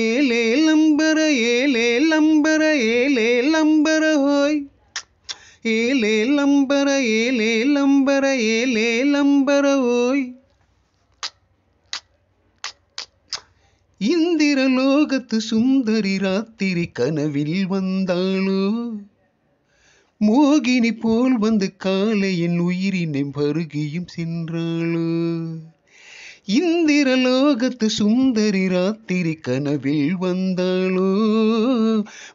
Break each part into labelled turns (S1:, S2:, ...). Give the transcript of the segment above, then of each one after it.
S1: ஏலே லம்பர ஏலே லம்பர ஏலே லம்பர ஹோய் ஏலே லம்பர ஏலே லம்பர ஏலே லம்பர ஓய் இந்திரலோகத்து சுந்தரி ராத்திரி கனவில் வந்தாளோ மோகினி போல் வந்து காலை என் உயிரினை பருகியும் சென்றாளோ இந்திரலோகத்து சுந்தரி ராத்திரி கனவில் வந்தாளோ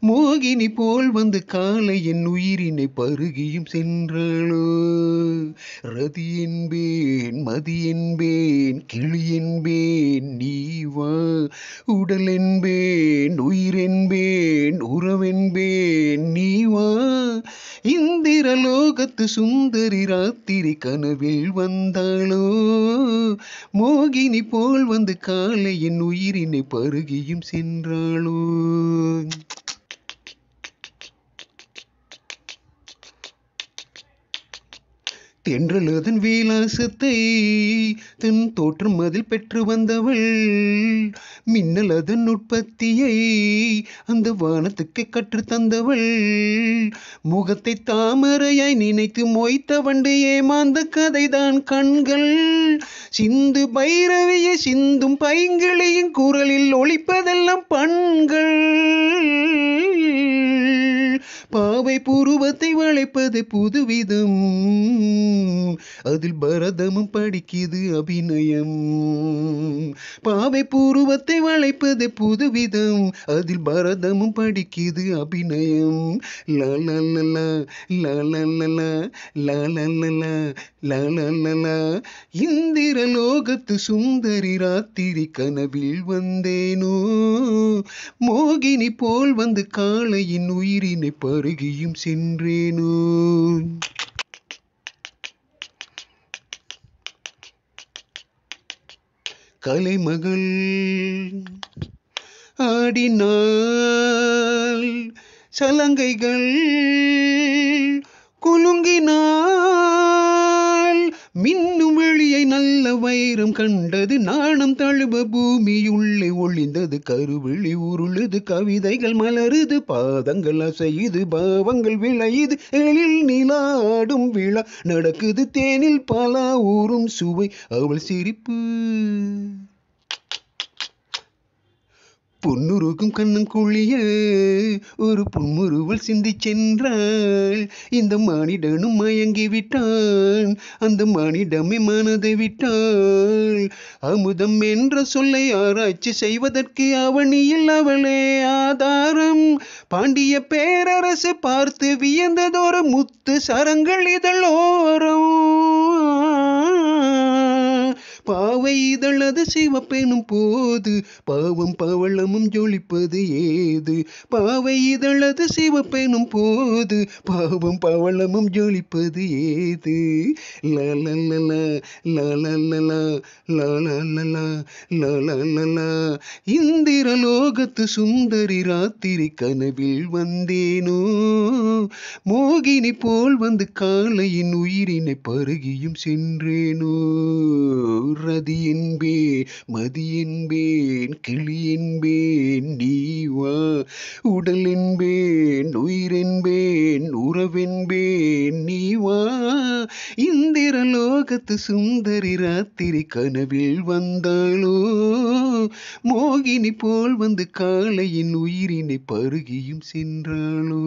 S1: மோகினி போல் வந்து காலை என் உயிரினை பருகியும் சென்றாளோ ரதி என்பேன் மதி என்பேன் கிளி என்பேன் நீ வா உடல் என்பேன் உயிர் என்பேன் உறவென்பேன் பரலோகத்து சுந்தரி ராத்திரி கனவில் வந்தாளோ மோகினி போல் வந்து காலை என் உயிரினை பருகியும் சென்றாளோ தென்றழுதன் வீலாசத்தை தன் தோற்றம் அதில் பெற்று வந்தவள் மின்னல் அதன் உற்பத்தியை அந்த வானத்துக்கு கற்று தந்தவள் முகத்தை தாமரையாய் நினைத்து மொய்த்த வண்டு ஏமாந்த கதைதான் கண்கள் சிந்து பைரவிய சிந்தும் பைங்களையும் குரலில் ஒழிப்பதெல்லாம் பண்கள் புதுவை பூர்வத்தை வளைப்பது புதுவிதம் அதில் பரதமும் படிக்குது அபிநயம் பாவை பூர்வத்தை வளைப்பது புதுவிதம் அதில் பரதமும் படிக்குது அபிநயம் லலலலா இந்திர லோகத்து சுந்தரி ராத்திரி கனவில் வந்தேனோ மோகினி போல் வந்து காளையின் உயிரினை பருகி தேடியும் சென்றேனோ கலைமகள் ஆடினாள் சலங்கைகள் குலுங்கினாள் மின்னும் வெளியை நல்ல வைரம் கண்டது நாணம் தழுவ உள்ளி ஒளிந்தது கருவிழி உருளுது கவிதைகள் மலருது பாதங்கள் அசையுது பாவங்கள் விளையுது எழில் நிலாடும் விழா நடக்குது தேனில் பலா ஊறும் சுவை அவள் சிரிப்பு பொன்னுருக்கும் கண்ணும் குழிய ஒரு புன்முருவல் சிந்தி சென்றாள் இந்த மானிடனும் மயங்கி விட்டான் அந்த மானிடமே மனதை விட்டாள் அமுதம் என்ற சொல்லை ஆராய்ச்சி செய்வதற்கு அவனியில் அவளே ஆதாரம் பாண்டிய பேரரசு பார்த்து வியந்ததொரு முத்து சரங்கள் இதழோரம் பாவை இதழது சிவப்பெனும் போது பாவம் பவளமும் ஜொலிப்பது ஏது பாவை இதழது சிவப்பெனும் போது பாவம் பவளமும் ஜொலிப்பது ஏது லலலல லலலல லலலல லலலல இந்திரலோகத்து சுந்தரி ராத்திரி கனவில் வந்தேனோ மோகினி போல் வந்து காலையின் உயிரினை பருகியும் சென்றேனோ மதியின்பேன் மதியின்பேன் கிளியின்பேன் நீவா உடலின்பேன் உயிரின்பேன் உயிரென்பேன் உறவென்பேன் நீவா இந்திரலோகத்து சுந்தரி ராத்திரி கனவில் வந்தாளோ மோகினி போல் வந்து காலையின் உயிரினை பருகியும் சென்றாளோ